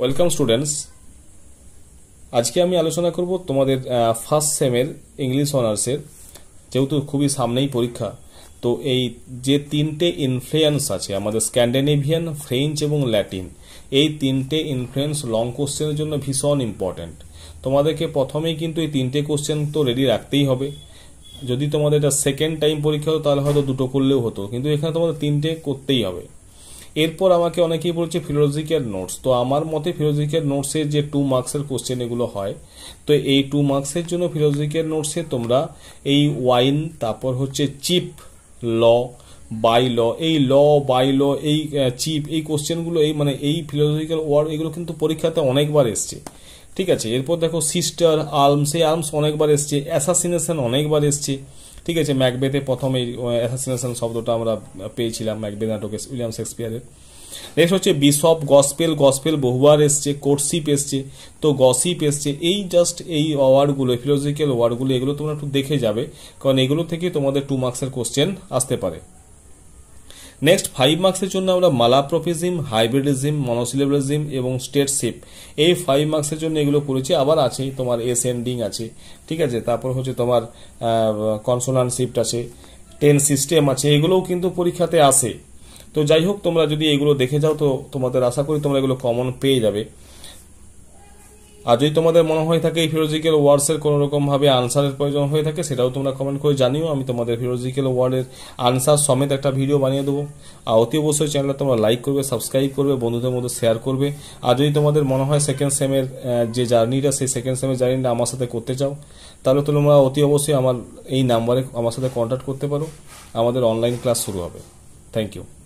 welcome students আজকে আমি আলোচনা করব তোমাদের ফার্স্ট সেমের ইংলিশ অনার্সের যেহেতু খুবই সামনেই পরীক্ষা তো এই যে তিনটে ইনফ্লুয়েন্স আছে আমাদের স্ক্যান্ডেনেভিয়ান ফ্রেঞ্চ এবং ল্যাটিন এই তিনটে ইনফ্লুয়েন্স লং কোশ্চেনের জন্য ভীষণ ইম্পর্ট্যান্ট তোমাদেরকে প্রথমেই কিন্তু এই তিনটে কোশ্চেন তো রেডি রাখতেই হবে যদি তোমাদের এটা সেকেন্ড টাইম পরীক্ষা হতো তাহলে হয়তো দুটো করলেও হতো কিন্তু এখানে তোমাদের তিনটে করতেই হবে এরপর আমাকে অনেকেই বলছে ফিলোজিক্যাল নোটস তো আমার মতে ফিলোজিক্যাল নোটসের যে টু মার্কসের কোশ্চেন এগুলো হয় তো এই টু মার্কসের জন্য ফিলোজিক্যাল নোটসে তোমরা এই ওয়াইন তারপর হচ্ছে চিপ ল বাই ল এই ল বাই ল এই চিপ এই কোশ্চেনগুলো এই মানে এই ফিলোজিক্যাল ওয়ার্ড এগুলো কিন্তু পরীক্ষাতে অনেকবার এসছে ঠিক আছে এরপর দেখো সিস্টার আর্মস এই আর্মস অনেকবার এসছে অ্যাসাসিনেশন অনেকবার এসছে ঠিক আছে ম্যাকবেথে প্রথম এই অ্যাসাসিনেশন শব্দটা আমরা পেয়েছিলাম ম্যাকবে নাটকে উইলিয়াম শেক্সপিয়ারের নেক্সট হচ্ছে বিশপ গসপেল গসপেল বহুবার এসছে কোর্সিপ এসছে তো গসিপ এসছে এই জাস্ট এই ওয়ার্ডগুলো ফিলোজিক্যাল ওয়ার্ডগুলো এগুলো তোমরা একটু দেখে যাবে কারণ এগুলো থেকে তোমাদের টু মার্কসের কোশ্চেন আসতে পারে নেক্সট ফাইভ মার্কসের জন্য আমরা মালাপ্রফিজিম হাইব্রিডিজিম মনোসিলেবিজিম এবং স্টেটশিপ এই ফাইভ মার্কসের জন্য এগুলো করেছি আবার আছে তোমার এস এন্ডিং আছে ঠিক আছে তারপর হচ্ছে তোমার কনসোনান শিফট আছে টেন সিস্টেম আছে এগুলোও কিন্তু পরীক্ষাতে আসে তো যাই হোক তোমরা যদি এগুলো দেখে যাও তো তোমাদের আশা করি তোমরা এগুলো কমন পেয়ে যাবে আর যদি তোমাদের মনে হয়ে থাকে এই ফিরোজিক্যাল ওয়ার্ডসের কোনো রকমভাবে আনসারের প্রয়োজন হয়ে থাকে সেটাও তোমরা কমেন্ট করে জানিও আমি তোমাদের ফিরোজিক্যাল ওয়ার্ডের আনসার সমেত একটা ভিডিও বানিয়ে দেবো আর অতি অবশ্যই চ্যানেলটা তোমরা লাইক করবে সাবস্ক্রাইব করবে বন্ধুদের মধ্যে শেয়ার করবে আর যদি তোমাদের মনে হয় সেকেন্ড সেমের যে জার্নিটা সেই সেকেন্ড সেমের জার্নিটা আমার সাথে করতে চাও তাহলে তোমরা অতি অবশ্যই আমার এই নাম্বারে আমার সাথে কন্ট্যাক্ট করতে পারো আমাদের অনলাইন ক্লাস শুরু হবে থ্যাংক ইউ